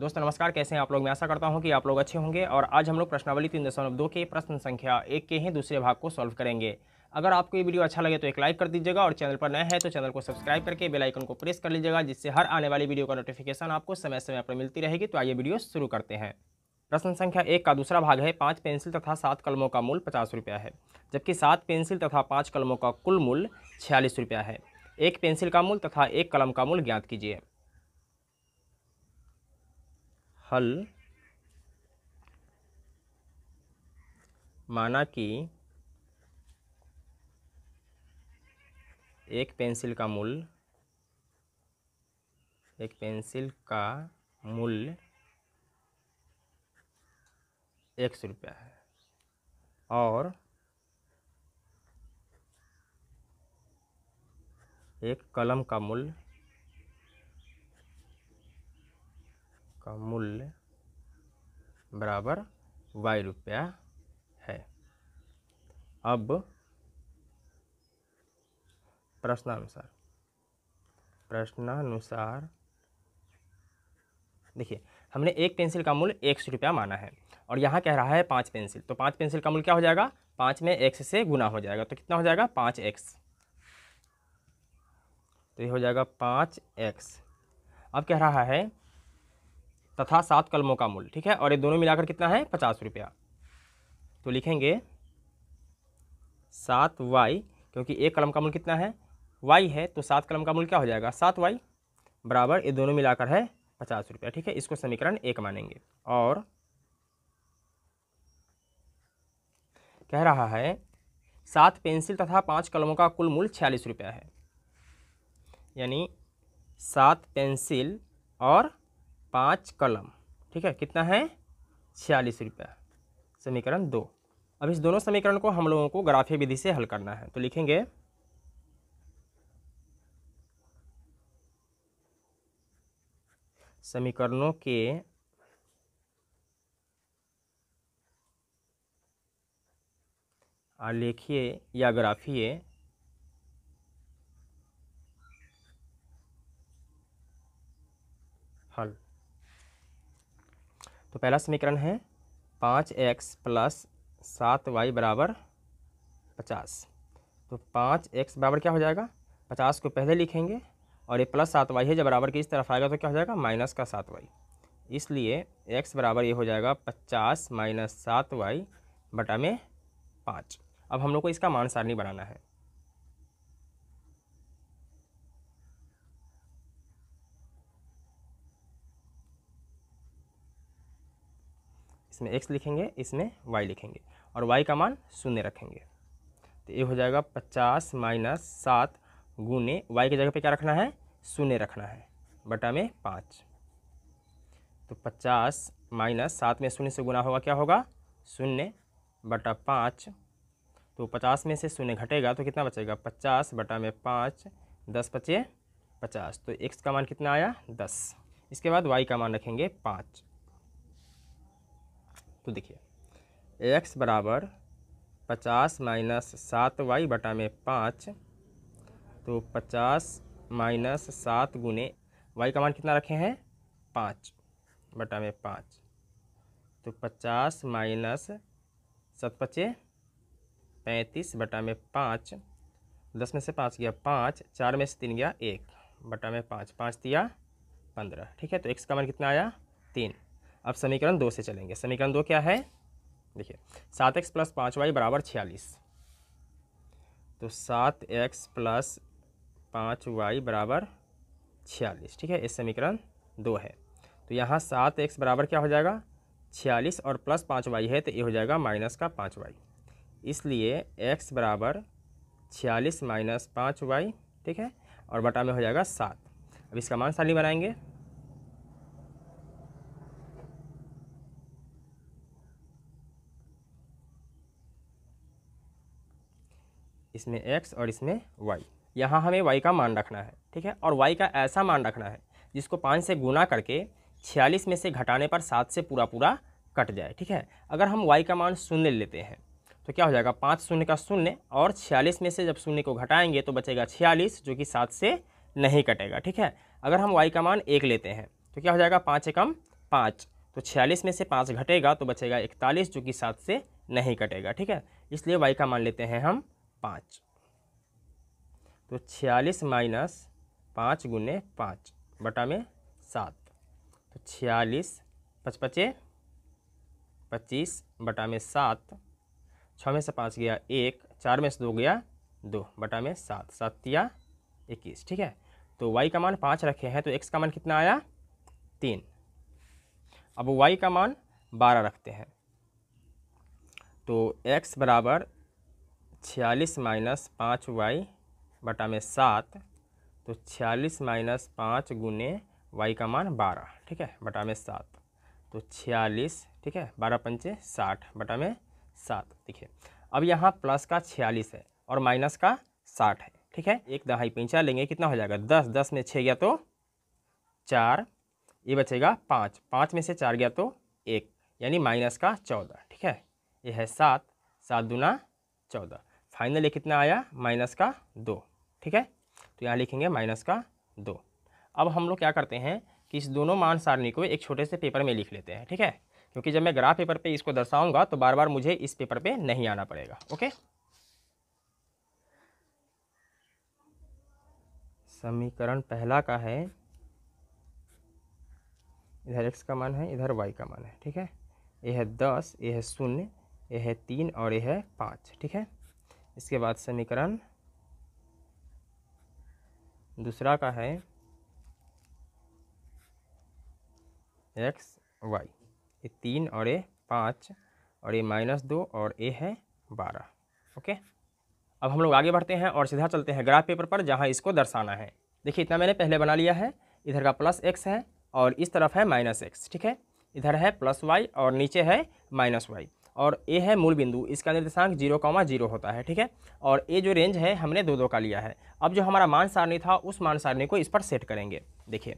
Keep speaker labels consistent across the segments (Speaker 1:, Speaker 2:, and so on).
Speaker 1: दोस्तों नमस्कार कैसे हैं आप लोग मैं आशा करता हूं कि आप लोग अच्छे होंगे और आज हम लोग प्रश्नावली तीन दशमलव दो के प्रश्न संख्या एक के हैं दूसरे भाग को सॉल्व करेंगे अगर आपको ये वीडियो अच्छा लगे तो एक लाइक कर दीजिएगा और चैनल पर नया है तो चैनल को सब्सक्राइब करके बेल आइकन को प्रेस कर लीजिएगा जिससे हर आने वाली वीडियो का नोटिफिकेशन आपको समय समय पर मिलती रहेगी तो आइए वीडियो शुरू करते हैं प्रश्न संख्या एक का दूसरा भाग है पाँच पेंसिल तथा सात कलमों का मूल पचास रुपया है जबकि सात पेंसिल तथा पाँच कलमों का कुल मूल्य छियालीस रुपया है एक पेंसिल का मूल तथा एक कलम का मूल ज्ञात कीजिए हल माना कि एक पेंसिल का मूल एक पेंसिल का मूल एक सौ रुपया है और एक कलम का मूल्य का मूल्य बराबर वाई रुपया है अब प्रश्नानुसार प्रश्नानुसार देखिए हमने एक पेंसिल का मूल्य एक सौ रुपया माना है और यहाँ कह रहा है पाँच पेंसिल तो पाँच पेंसिल का मूल्य क्या हो जाएगा पाँच में एक्स से गुना हो जाएगा तो कितना हो जाएगा पाँच एक्स तो ये हो जाएगा पाँच एक्स अब कह रहा है तथा सात कलमों का मूल ठीक है और ये दोनों मिलाकर कितना है पचास रुपया तो लिखेंगे सात वाई क्योंकि एक कलम का मूल कितना है वाई है तो सात कलम का मूल क्या हो जाएगा सात वाई बराबर ये दोनों मिलाकर है पचास रुपया ठीक है इसको समीकरण एक मानेंगे और कह रहा है सात पेंसिल तथा पाँच कलमों का कुल मूल छियालीस रुपया है यानी सात पेंसिल और पाँच कलम ठीक है कितना है छियालीस रुपया समीकरण दो अब इस दोनों समीकरण को हम लोगों को ग्राफीय विधि से हल करना है तो लिखेंगे समीकरणों के आलेखीय या ग्राफीय हल तो पहला समीकरण है पाँच एक्स प्लस सात वाई बराबर पचास तो पाँच एक्स बराबर क्या हो जाएगा पचास को पहले लिखेंगे और ये प्लस सात वाई है जब बराबर की इस तरफ आएगा तो क्या हो जाएगा माइनस का सात वाई इसलिए एक्स बराबर ये हो जाएगा पचास माइनस सात वाई बटा में पाँच अब हम लोग को इसका मान सारणी बनाना है इसमें एक्स लिखेंगे इसमें वाई लिखेंगे और वाई का मान शून्य रखेंगे तो ये हो जाएगा पचास माइनस सात गुने वाई की जगह पे क्या रखना है शून्य रखना है बटा में पाँच तो पचास माइनस सात में शून्य से गुना होगा क्या होगा शून्य बटा पाँच तो पचास में से शून्य घटेगा तो कितना बचेगा पचास बटा में पाँच दस पचे पचास तो एक्स का मान कितना आया दस इसके बाद वाई का मान रखेंगे पाँच तो देखिए एक्स बराबर पचास माइनस सात वाई बटा में पाँच तो पचास माइनस सात गुने वाई का मान कितना रखे हैं पाँच बटा में पाँच तो पचास माइनस सत पचे पैंतीस बटा में पाँच दस में से पाँच गया पाँच चार में से तीन गया एक बटा में पाँच पाँच दिया पंद्रह ठीक है तो एक्स का मान कितना आया तीन अब समीकरण दो से चलेंगे समीकरण दो क्या है देखिए सात एक्स प्लस पाँच वाई बराबर छियालीस तो सात एक्स प्लस पाँच वाई बराबर छियालीस ठीक है इस समीकरण दो है तो यहाँ सात एक्स बराबर क्या हो जाएगा छियालीस और प्लस पाँच वाई है तो ये हो जाएगा माइनस का पाँच वाई इसलिए एक्स बराबर छियालीस माइनस पाँच वाई ठीक है और बटा में हो जाएगा सात अब इसका मान साली बनाएंगे इसमें एक्स और इसमें वाई यहाँ हमें वाई का मान रखना है ठीक है और वाई का ऐसा मान रखना है जिसको पाँच से गुना करके छियालीस में से घटाने पर सात से पूरा पूरा कट जाए ठीक है अगर हम वाई का मान शून्य लेते हैं तो क्या हो जाएगा पाँच शून्य का शून्य और छियालीस में से जब शून्य को घटाएंगे तो बचेगा छियालीस जो कि सात से नहीं कटेगा ठीक है अगर हम वाई का मान एक लेते हैं तो क्या हो जाएगा पाँच एकम पाँच तो छियालीस में से पाँच घटेगा तो बचेगा इकतालीस जो कि सात से नहीं कटेगा ठीक है इसलिए वाई का मान लेते हैं हम पाँच तो छियालीस माइनस पाँच गुने पाँच बटा में सात तो छियालीस पचपचे पच्चीस बटा में सात छः में से पाँच गया एक चार में से दो गया दो बटा में सात सात या इक्कीस ठीक है तो y का मान पाँच रखे हैं तो x का मान कितना आया तीन अब y का मान बारह रखते हैं तो x बराबर छियालीस माइनस पाँच वाई बटा में सात तो छियालीस माइनस पाँच गुने वाई का मान बारह ठीक है बटा में सात तो छियालीस ठीक है बारह पंचे साठ बटा में सात देखिए अब यहाँ प्लस का छियालीस है और माइनस का साठ है ठीक है एक दहाई पीछा लेंगे कितना हो जाएगा दस दस में छः गया तो चार ये बचेगा पाँच पाँच में से चार गया तो एक यानी माइनस का चौदह ठीक है यह है सात सात दुना चौदह फाइनल ये कितना आया माइनस का दो ठीक है तो यहाँ लिखेंगे माइनस का दो अब हम लोग क्या करते हैं कि इस दोनों मान सारणी को एक छोटे से पेपर में लिख लेते हैं ठीक है क्योंकि जब मैं ग्राफ पेपर पे इसको दर्शाऊंगा तो बार बार मुझे इस पेपर पे नहीं आना पड़ेगा ओके समीकरण पहला का है इधर एक्स का मान है इधर वाई का मान है ठीक है यह है दस यह है शून्य यह है तीन और यह है पाँच ठीक है इसके बाद समीकरण दूसरा का है एक्स वाई ये तीन और ये पाँच और ये माइनस दो और ए है बारह ओके अब हम लोग आगे बढ़ते हैं और सीधा चलते हैं ग्राफ पेपर पर जहाँ इसको दर्शाना है देखिए इतना मैंने पहले बना लिया है इधर का प्लस एक्स है और इस तरफ है माइनस एक्स ठीक है इधर है प्लस वाई और नीचे है माइनस वाई और ए है मूल बिंदु इसका निर्देशांक जीरो कॉमा जीरो होता है ठीक है और ए जो रेंज है हमने दो दो का लिया है अब जो हमारा मान सारणी था उस मान सारणी को इस पर सेट करेंगे देखिए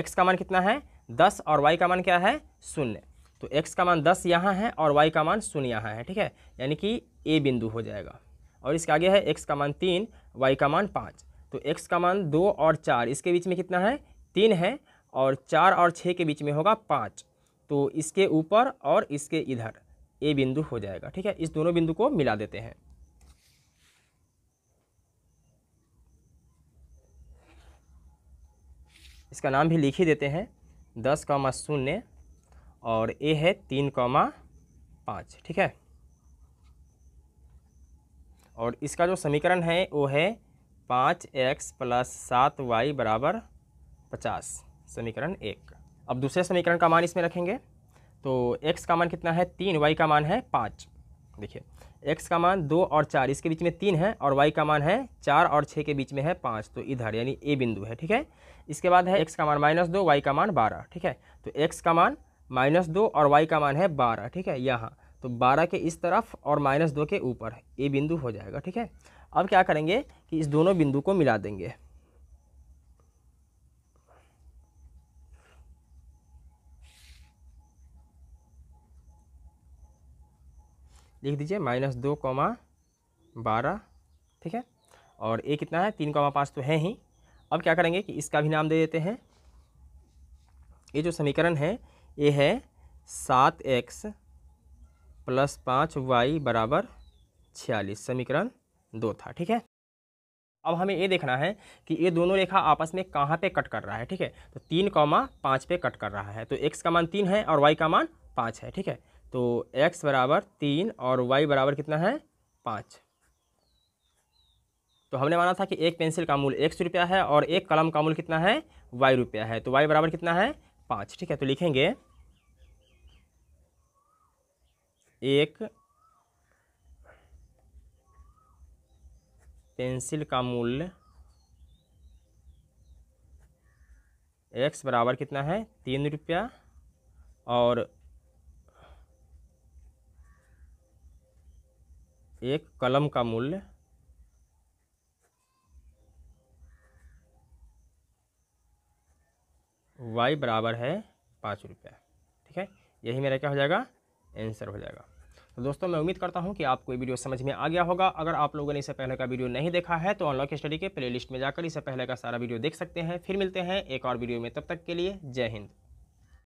Speaker 1: एक्स का मान कितना है दस और वाई का मान क्या है शून्य तो एक्स का मान दस यहाँ है और वाई का मान शून्य यहाँ है ठीक है यानी कि ए बिंदु हो जाएगा और इसके आगे है एक्स का मान तीन वाई का मान पाँच तो एक्स का मान दो और चार इसके बीच में कितना है तीन है और चार और छः के बीच में होगा पाँच तो इसके ऊपर और इसके इधर ए बिंदु हो जाएगा ठीक है इस दोनों बिंदु को मिला देते हैं इसका नाम भी लिख ही देते हैं दस कॉमा शून्य और ए है तीन कॉमा पाँच ठीक है और इसका जो समीकरण है वो है पाँच एक्स प्लस सात वाई बराबर पचास समीकरण एक अब दूसरे समीकरण का मान इसमें रखेंगे तो एक्स का मान कितना है तीन वाई का मान है पाँच देखिए एक्स का मान दो और चार इसके बीच में तीन है और वाई का मान है चार और छः के बीच में है पाँच तो इधर यानी ए बिंदु है ठीक है इसके बाद है एक्स का मान माइनस दो वाई का मान बारह ठीक है तो एक्स का मान माइनस दो और वाई का मान है बारह ठीक है यहाँ तो बारह के इस तरफ और माइनस दो के ऊपर ए बिंदु हो जाएगा ठीक है अब क्या करेंगे कि इस दोनों बिंदु को मिला देंगे लिख दीजिए माइनस दो कॉमा बारह ठीक है और ए कितना है तीन कॉमा पाँच तो है ही अब क्या करेंगे कि इसका भी नाम दे देते हैं ये जो समीकरण है ये है सात एक्स प्लस पाँच वाई बराबर छियालीस समीकरण दो था ठीक है अब हमें ये देखना है कि ये दोनों रेखा आपस में कहाँ पे कट कर रहा है ठीक है तो तीन कॉमा पाँच पे कट कर रहा है तो एक्स का मान तीन है और वाई का मान पाँच है ठीक है तो x बराबर तीन और y बराबर कितना है पाँच तो हमने माना था कि एक पेंसिल का मूल्य एक्स रुपया है और एक कलम का मूल्य कितना है वाई रुपया है तो वाई बराबर कितना है पाँच ठीक है तो लिखेंगे एक पेंसिल का मूल्य एक्स बराबर कितना है तीन रुपया और एक कलम का मूल्य वाई बराबर है पाँच रुपये ठीक है यही मेरा क्या हो जाएगा आंसर हो जाएगा तो दोस्तों मैं उम्मीद करता हूं कि आपको ये वीडियो समझ में आ गया होगा अगर आप लोगों ने इससे पहले का वीडियो नहीं देखा है तो अनलॉक स्टडी के प्लेलिस्ट में जाकर इससे पहले का सारा वीडियो देख सकते हैं फिर मिलते हैं एक और वीडियो में तब तक के लिए जय हिंद